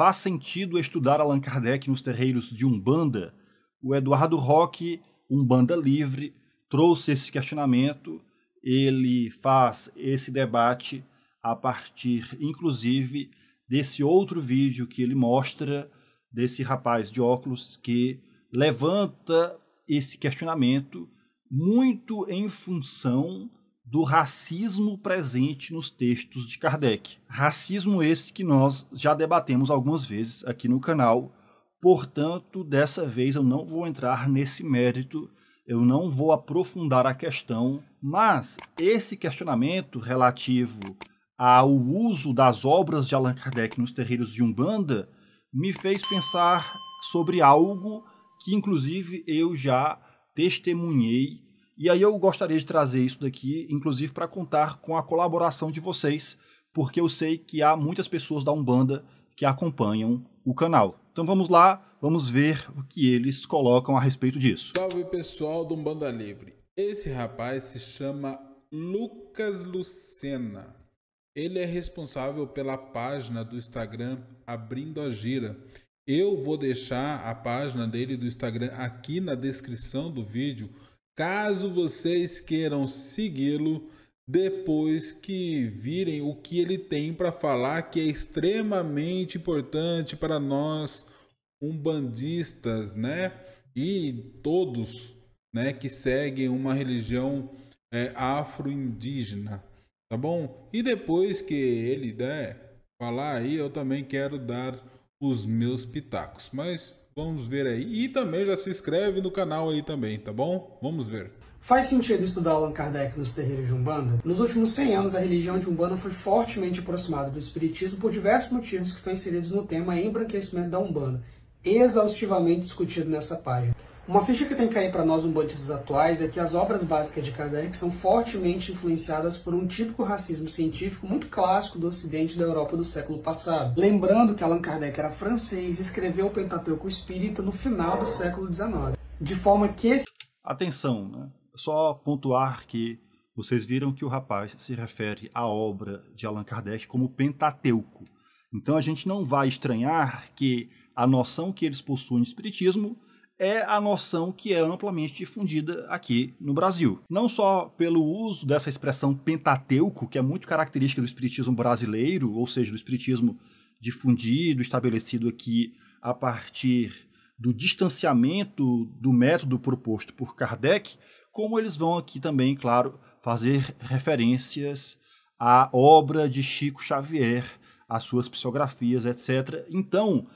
Faz sentido estudar Allan Kardec nos terreiros de Umbanda? O Eduardo Roque, Umbanda Livre, trouxe esse questionamento, ele faz esse debate a partir, inclusive, desse outro vídeo que ele mostra desse rapaz de óculos que levanta esse questionamento muito em função do racismo presente nos textos de Kardec. Racismo esse que nós já debatemos algumas vezes aqui no canal. Portanto, dessa vez eu não vou entrar nesse mérito, eu não vou aprofundar a questão, mas esse questionamento relativo ao uso das obras de Allan Kardec nos terreiros de Umbanda me fez pensar sobre algo que, inclusive, eu já testemunhei e aí eu gostaria de trazer isso daqui, inclusive para contar com a colaboração de vocês, porque eu sei que há muitas pessoas da Umbanda que acompanham o canal. Então vamos lá, vamos ver o que eles colocam a respeito disso. Salve pessoal do Umbanda Livre. Esse rapaz se chama Lucas Lucena. Ele é responsável pela página do Instagram Abrindo a Gira. Eu vou deixar a página dele do Instagram aqui na descrição do vídeo caso vocês queiram segui-lo depois que virem o que ele tem para falar, que é extremamente importante para nós umbandistas, né? E todos, né, que seguem uma religião é, afro-indígena, tá bom? E depois que ele der né, falar aí, eu também quero dar os meus pitacos, mas Vamos ver aí. E também já se inscreve no canal aí também, tá bom? Vamos ver. Faz sentido estudar Allan Kardec nos terreiros de Umbanda? Nos últimos 100 anos, a religião de Umbanda foi fortemente aproximada do Espiritismo por diversos motivos que estão inseridos no tema embranquecimento da Umbanda, exaustivamente discutido nessa página. Uma ficha que tem que cair para nós umbantistas atuais é que as obras básicas de Kardec são fortemente influenciadas por um típico racismo científico muito clássico do ocidente da Europa do século passado. Lembrando que Allan Kardec era francês e escreveu o Pentateuco Espírita no final do século XIX. De forma que esse... Atenção, né? só pontuar que vocês viram que o rapaz se refere à obra de Allan Kardec como Pentateuco. Então a gente não vai estranhar que a noção que eles possuem de espiritismo é a noção que é amplamente difundida aqui no Brasil. Não só pelo uso dessa expressão pentateuco, que é muito característica do espiritismo brasileiro, ou seja, do espiritismo difundido, estabelecido aqui a partir do distanciamento do método proposto por Kardec, como eles vão aqui também, claro, fazer referências à obra de Chico Xavier, às suas psicografias, etc. Então,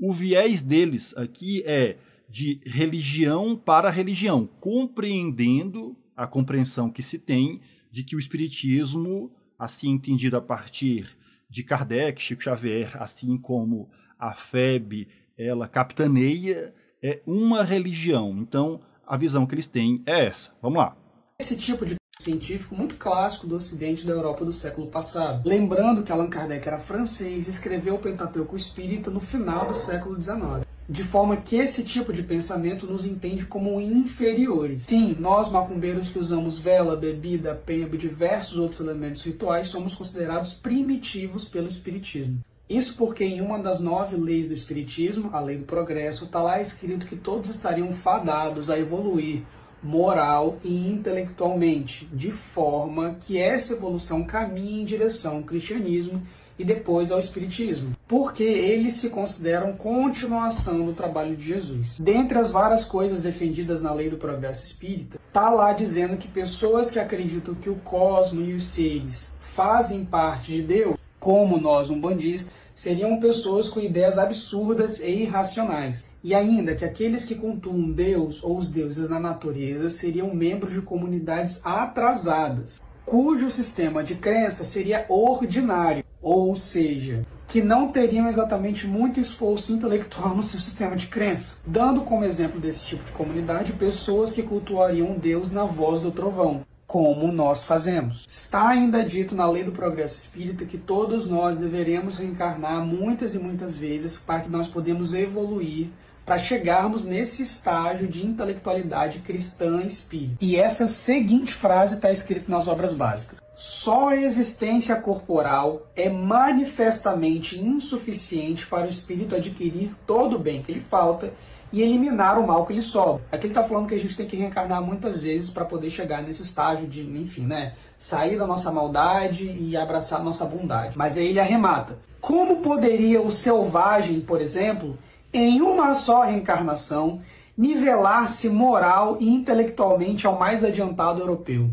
o viés deles aqui é de religião para religião, compreendendo a compreensão que se tem de que o espiritismo, assim entendido a partir de Kardec, Chico Xavier, assim como a FEB, ela capitaneia é uma religião. Então, a visão que eles têm é essa. Vamos lá. Esse tipo de científico muito clássico do ocidente da Europa do século passado. Lembrando que Allan Kardec era francês e escreveu o Pentateuco Espírita no final do século XIX de forma que esse tipo de pensamento nos entende como inferiores. Sim, nós macumbeiros que usamos vela, bebida, penha, e diversos outros elementos rituais somos considerados primitivos pelo espiritismo. Isso porque em uma das nove leis do espiritismo, a lei do progresso, está lá escrito que todos estariam fadados a evoluir moral e intelectualmente, de forma que essa evolução caminhe em direção ao cristianismo e depois ao Espiritismo, porque eles se consideram continuação do trabalho de Jesus. Dentre as várias coisas defendidas na lei do progresso espírita, tá lá dizendo que pessoas que acreditam que o cosmo e os seres fazem parte de Deus, como nós um bandista, seriam pessoas com ideias absurdas e irracionais. E ainda que aqueles que cultuam Deus ou os deuses na natureza seriam membros de comunidades atrasadas, cujo sistema de crença seria ordinário ou seja, que não teriam exatamente muito esforço intelectual no seu sistema de crença, dando como exemplo desse tipo de comunidade pessoas que cultuariam Deus na voz do trovão, como nós fazemos. Está ainda dito na lei do progresso espírita que todos nós deveremos reencarnar muitas e muitas vezes para que nós podemos evoluir para chegarmos nesse estágio de intelectualidade cristã espírita. E essa seguinte frase está escrita nas obras básicas. Só a existência corporal é manifestamente insuficiente para o espírito adquirir todo o bem que lhe falta e eliminar o mal que lhe sobra. Aqui ele está falando que a gente tem que reencarnar muitas vezes para poder chegar nesse estágio de, enfim, né? Sair da nossa maldade e abraçar a nossa bondade. Mas aí ele arremata. Como poderia o selvagem, por exemplo, em uma só reencarnação, nivelar-se moral e intelectualmente ao mais adiantado europeu.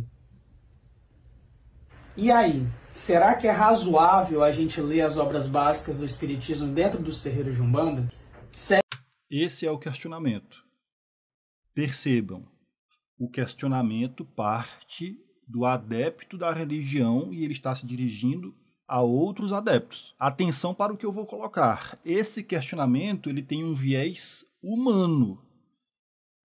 E aí, será que é razoável a gente ler as obras básicas do Espiritismo dentro dos terreiros de Umbanda? Esse é o questionamento. Percebam, o questionamento parte do adepto da religião e ele está se dirigindo a outros adeptos. Atenção para o que eu vou colocar. Esse questionamento ele tem um viés humano.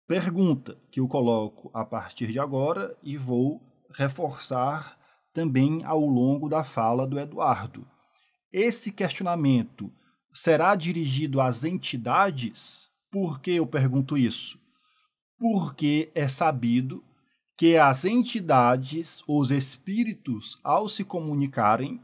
Pergunta que eu coloco a partir de agora e vou reforçar também ao longo da fala do Eduardo. Esse questionamento será dirigido às entidades? Por que eu pergunto isso? Porque é sabido que as entidades, os espíritos, ao se comunicarem,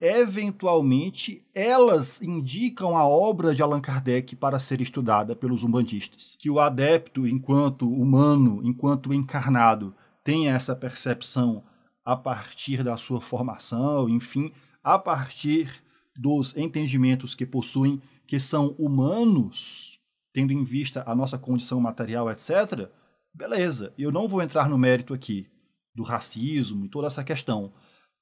eventualmente elas indicam a obra de Allan Kardec para ser estudada pelos umbandistas. Que o adepto, enquanto humano, enquanto encarnado, tenha essa percepção a partir da sua formação, enfim, a partir dos entendimentos que possuem, que são humanos, tendo em vista a nossa condição material, etc. Beleza, eu não vou entrar no mérito aqui do racismo e toda essa questão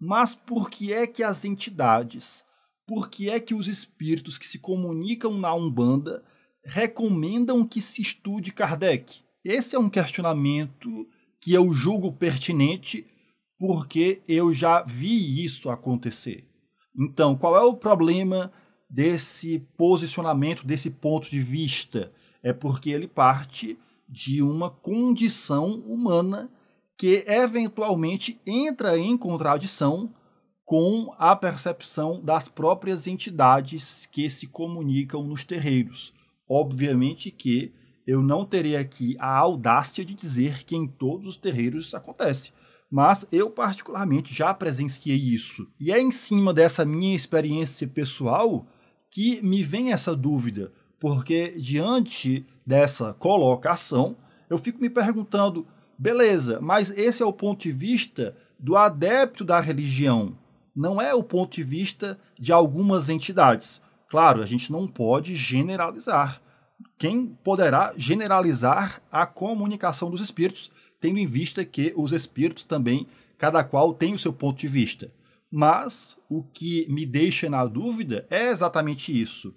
mas por que é que as entidades, por que é que os espíritos que se comunicam na Umbanda recomendam que se estude Kardec? Esse é um questionamento que eu julgo pertinente porque eu já vi isso acontecer. Então, qual é o problema desse posicionamento, desse ponto de vista? É porque ele parte de uma condição humana que eventualmente entra em contradição com a percepção das próprias entidades que se comunicam nos terreiros. Obviamente que eu não terei aqui a audácia de dizer que em todos os terreiros isso acontece, mas eu particularmente já presenciei isso. E é em cima dessa minha experiência pessoal que me vem essa dúvida, porque diante dessa colocação, eu fico me perguntando Beleza, mas esse é o ponto de vista do adepto da religião, não é o ponto de vista de algumas entidades. Claro, a gente não pode generalizar. Quem poderá generalizar a comunicação dos espíritos, tendo em vista que os espíritos também, cada qual tem o seu ponto de vista. Mas o que me deixa na dúvida é exatamente isso.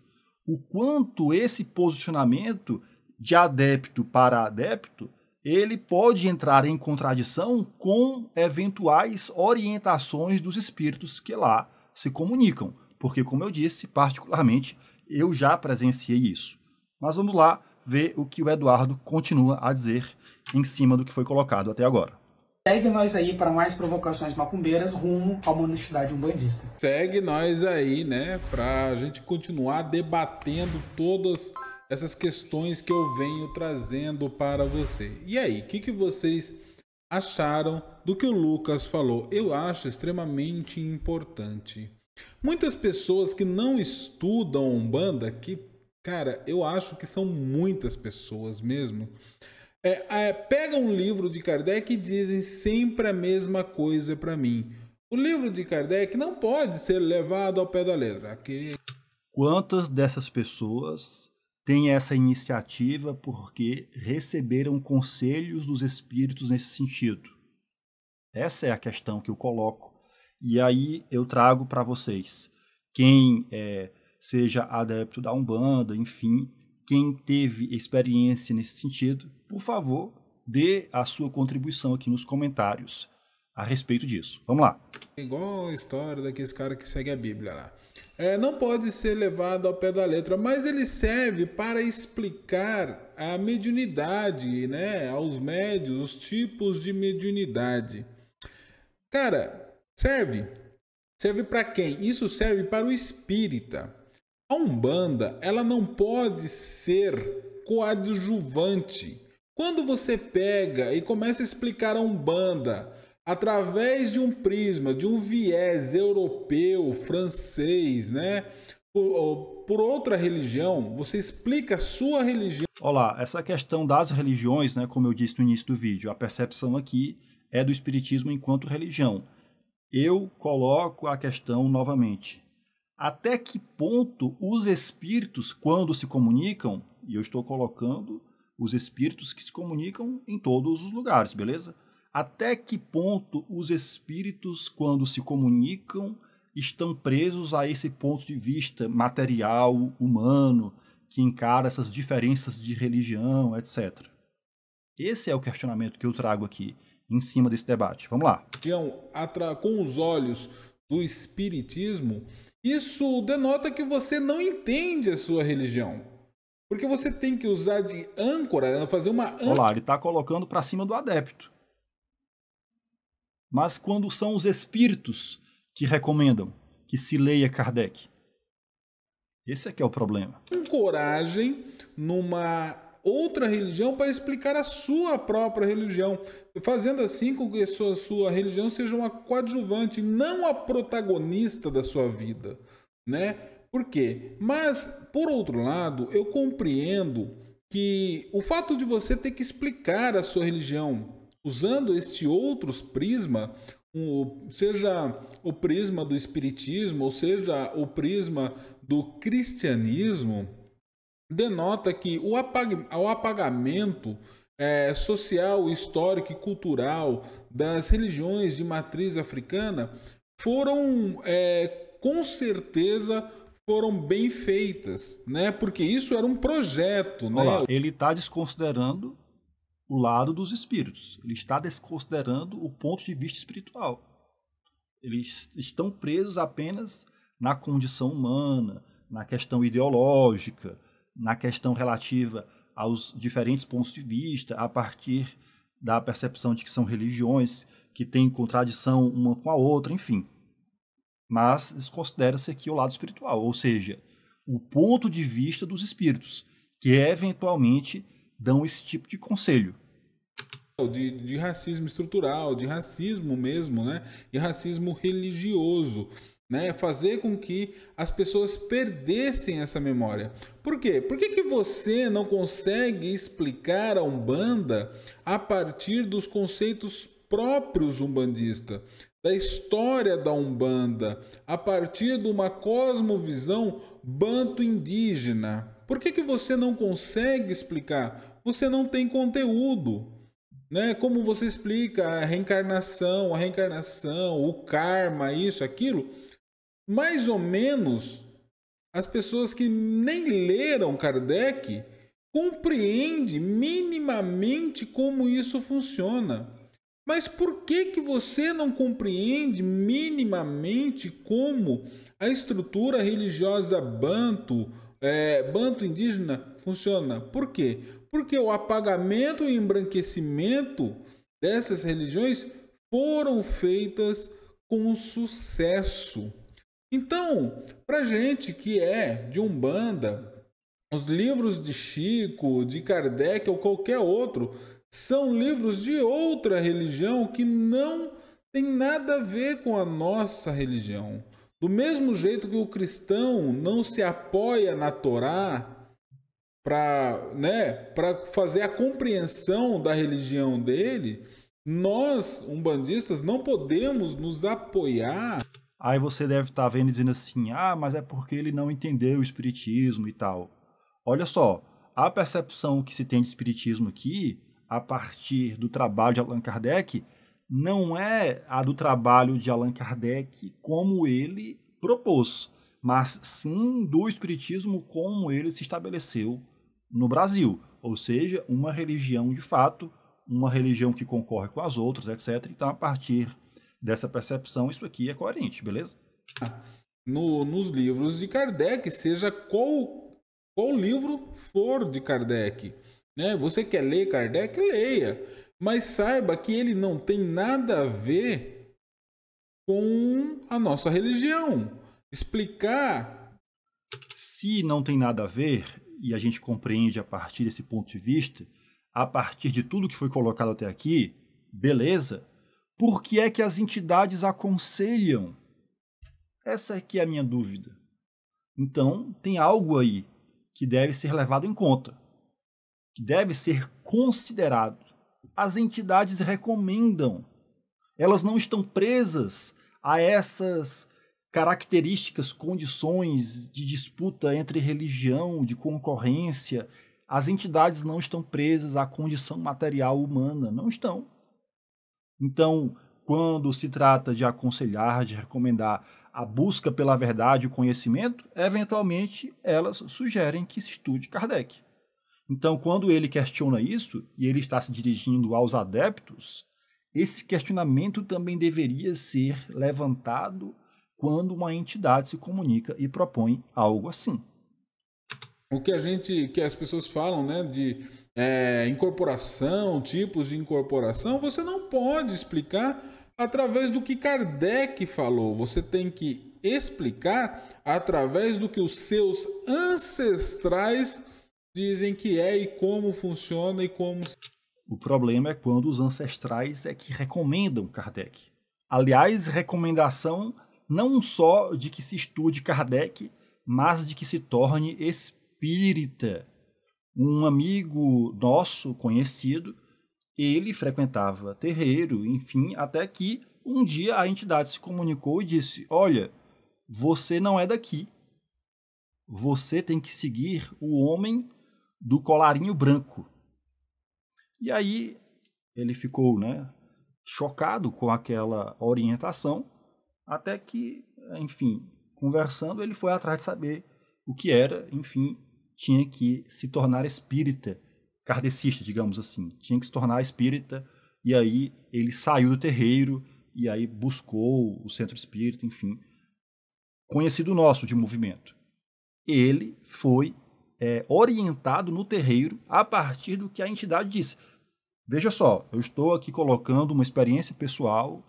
O quanto esse posicionamento de adepto para adepto ele pode entrar em contradição com eventuais orientações dos espíritos que lá se comunicam, porque, como eu disse, particularmente, eu já presenciei isso. Mas vamos lá ver o que o Eduardo continua a dizer em cima do que foi colocado até agora. Segue nós aí para mais provocações macumbeiras rumo a uma honestidade umbandista. Segue nós aí, né, para a gente continuar debatendo todas essas questões que eu venho trazendo para você. E aí, o que, que vocês acharam do que o Lucas falou? Eu acho extremamente importante. Muitas pessoas que não estudam Umbanda, que, cara, eu acho que são muitas pessoas mesmo, é, é, pegam um livro de Kardec e dizem sempre a mesma coisa para mim. O livro de Kardec não pode ser levado ao pé da letra. Quantas dessas pessoas tem essa iniciativa porque receberam conselhos dos espíritos nesse sentido. Essa é a questão que eu coloco. E aí eu trago para vocês quem é, seja adepto da Umbanda, enfim, quem teve experiência nesse sentido, por favor, dê a sua contribuição aqui nos comentários a respeito disso. Vamos lá. É igual a história daqueles cara que segue a Bíblia lá é, não pode ser levado ao pé da letra, mas ele serve para explicar a mediunidade, né? Aos médios, os tipos de mediunidade. Cara, serve. Serve para quem? Isso serve para o espírita. A Umbanda, ela não pode ser coadjuvante. Quando você pega e começa a explicar a Umbanda através de um prisma, de um viés europeu, francês, né? Por, por outra religião, você explica a sua religião. Olá, essa questão das religiões, né, como eu disse no início do vídeo, a percepção aqui é do espiritismo enquanto religião. Eu coloco a questão novamente. Até que ponto os espíritos, quando se comunicam, e eu estou colocando os espíritos que se comunicam em todos os lugares, beleza? Até que ponto os espíritos, quando se comunicam, estão presos a esse ponto de vista material, humano, que encara essas diferenças de religião, etc. Esse é o questionamento que eu trago aqui em cima desse debate. Vamos lá. Com os olhos do espiritismo, isso denota que você não entende a sua religião. Porque você tem que usar de âncora, né, fazer uma. Âncora. Olha lá, ele está colocando para cima do adepto mas quando são os espíritos que recomendam que se leia Kardec. Esse é que é o problema. Coragem numa outra religião para explicar a sua própria religião, fazendo assim com que a sua, sua religião seja uma coadjuvante, não a protagonista da sua vida, né? Por quê? Mas, por outro lado, eu compreendo que o fato de você ter que explicar a sua religião usando este outros prisma, seja o prisma do espiritismo, ou seja o prisma do cristianismo, denota que o, apag o apagamento é, social, histórico e cultural das religiões de matriz africana foram é, com certeza foram bem feitas, né? Porque isso era um projeto, né? Olá, ele está desconsiderando o lado dos espíritos. Ele está desconsiderando o ponto de vista espiritual. Eles estão presos apenas na condição humana, na questão ideológica, na questão relativa aos diferentes pontos de vista, a partir da percepção de que são religiões que têm contradição uma com a outra, enfim. Mas desconsidera-se aqui o lado espiritual, ou seja, o ponto de vista dos espíritos, que é eventualmente dão esse tipo de conselho. De, de racismo estrutural, de racismo mesmo, né? E racismo religioso. Né, fazer com que as pessoas perdessem essa memória. Por quê? Por que, que você não consegue explicar a Umbanda a partir dos conceitos próprios umbandista, da história da Umbanda, a partir de uma cosmovisão banto-indígena? Por que, que você não consegue explicar? Você não tem conteúdo. Né? Como você explica a reencarnação, a reencarnação, o karma, isso, aquilo. Mais ou menos, as pessoas que nem leram Kardec compreendem minimamente como isso funciona. Mas por que, que você não compreende minimamente como a estrutura religiosa banto, é, banto indígena funciona. Por quê? Porque o apagamento e embranquecimento dessas religiões foram feitas com sucesso. Então, para gente que é de Umbanda, os livros de Chico, de Kardec ou qualquer outro são livros de outra religião que não tem nada a ver com a nossa religião. Do mesmo jeito que o cristão não se apoia na Torá para né, fazer a compreensão da religião dele, nós, umbandistas, não podemos nos apoiar. Aí você deve estar tá vendo dizendo assim: ah, mas é porque ele não entendeu o espiritismo e tal. Olha só, a percepção que se tem de espiritismo aqui, a partir do trabalho de Allan Kardec, não é a do trabalho de Allan Kardec como ele propôs, mas sim do Espiritismo como ele se estabeleceu no Brasil, ou seja, uma religião de fato, uma religião que concorre com as outras, etc. Então, a partir dessa percepção, isso aqui é coerente, beleza? No, nos livros de Kardec, seja qual, qual livro for de Kardec. Né? Você quer ler Kardec? Leia. Mas saiba que ele não tem nada a ver com a nossa religião. Explicar. Se não tem nada a ver, e a gente compreende a partir desse ponto de vista, a partir de tudo que foi colocado até aqui, beleza. Por que é que as entidades aconselham? Essa aqui é, é a minha dúvida. Então, tem algo aí que deve ser levado em conta, que deve ser considerado as entidades recomendam. Elas não estão presas a essas características, condições de disputa entre religião, de concorrência. As entidades não estão presas à condição material humana, não estão. Então, quando se trata de aconselhar, de recomendar a busca pela verdade e o conhecimento, eventualmente elas sugerem que se estude Kardec. Então, quando ele questiona isso, e ele está se dirigindo aos adeptos, esse questionamento também deveria ser levantado quando uma entidade se comunica e propõe algo assim. O que a gente, que as pessoas falam, né, de é, incorporação, tipos de incorporação, você não pode explicar através do que Kardec falou. Você tem que explicar através do que os seus ancestrais dizem que é e como funciona e como. O problema é quando os ancestrais é que recomendam Kardec. Aliás, recomendação não só de que se estude Kardec, mas de que se torne espírita. Um amigo nosso conhecido, ele frequentava terreiro, enfim, até que um dia a entidade se comunicou e disse: Olha, você não é daqui. Você tem que seguir o homem do colarinho branco. E aí ele ficou né, chocado com aquela orientação, até que, enfim, conversando, ele foi atrás de saber o que era, enfim, tinha que se tornar espírita, kardecista, digamos assim, tinha que se tornar espírita, e aí ele saiu do terreiro e aí buscou o centro espírita, enfim, conhecido nosso de movimento. Ele foi é, orientado no terreiro a partir do que a entidade disse. Veja só, eu estou aqui colocando uma experiência pessoal,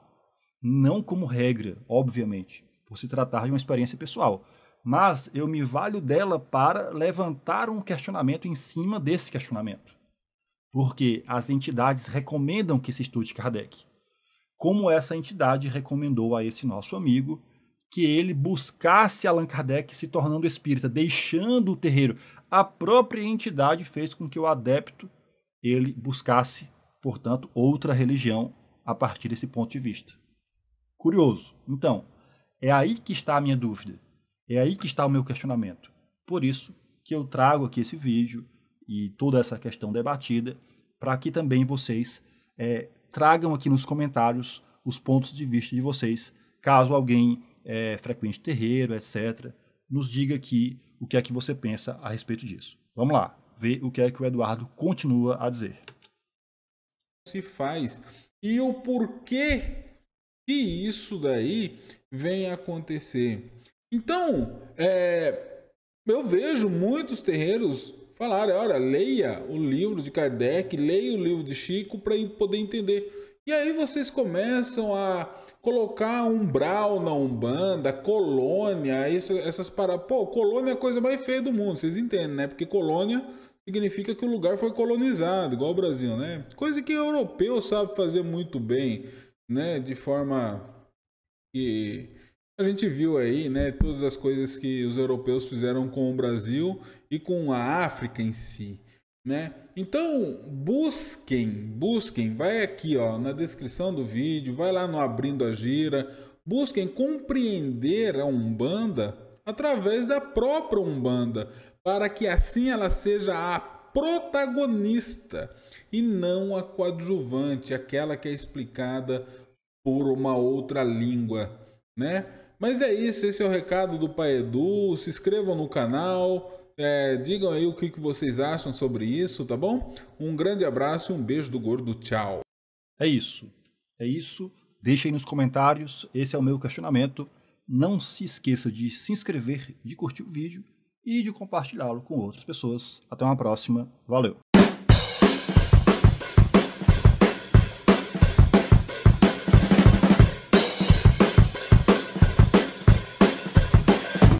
não como regra, obviamente, por se tratar de uma experiência pessoal, mas eu me valho dela para levantar um questionamento em cima desse questionamento. Porque as entidades recomendam que se estude Kardec, como essa entidade recomendou a esse nosso amigo que ele buscasse Allan Kardec se tornando espírita, deixando o terreiro. A própria entidade fez com que o adepto ele buscasse, portanto, outra religião a partir desse ponto de vista. Curioso. Então, é aí que está a minha dúvida. É aí que está o meu questionamento. Por isso que eu trago aqui esse vídeo e toda essa questão debatida para que também vocês é, tragam aqui nos comentários os pontos de vista de vocês, caso alguém é, frequente terreiro, etc., nos diga aqui o que é que você pensa a respeito disso. Vamos lá, ver o que é que o Eduardo continua a dizer. Se faz. E o porquê que isso daí vem acontecer. Então, é, eu vejo muitos terreiros falarem, olha, leia o livro de Kardec, leia o livro de Chico para poder entender. E aí vocês começam a colocar umbral na Umbanda, colônia, isso, essas paradas. Pô, colônia é a coisa mais feia do mundo, vocês entendem, né? Porque colônia significa que o lugar foi colonizado, igual o Brasil, né? Coisa que o europeu sabe fazer muito bem, né? De forma que a gente viu aí, né? Todas as coisas que os europeus fizeram com o Brasil e com a África em si né? Então, busquem, busquem, vai aqui, ó, na descrição do vídeo, vai lá no abrindo a gira, busquem compreender a Umbanda através da própria Umbanda, para que assim ela seja a protagonista e não a coadjuvante, aquela que é explicada por uma outra língua, né? Mas é isso, esse é o recado do Pai Edu, se inscrevam no canal, é, digam aí o que, que vocês acham sobre isso, tá bom? Um grande abraço, um beijo do gordo, tchau. É isso. É isso. Deixem nos comentários, esse é o meu questionamento. Não se esqueça de se inscrever, de curtir o vídeo e de compartilhá-lo com outras pessoas. Até uma próxima. Valeu!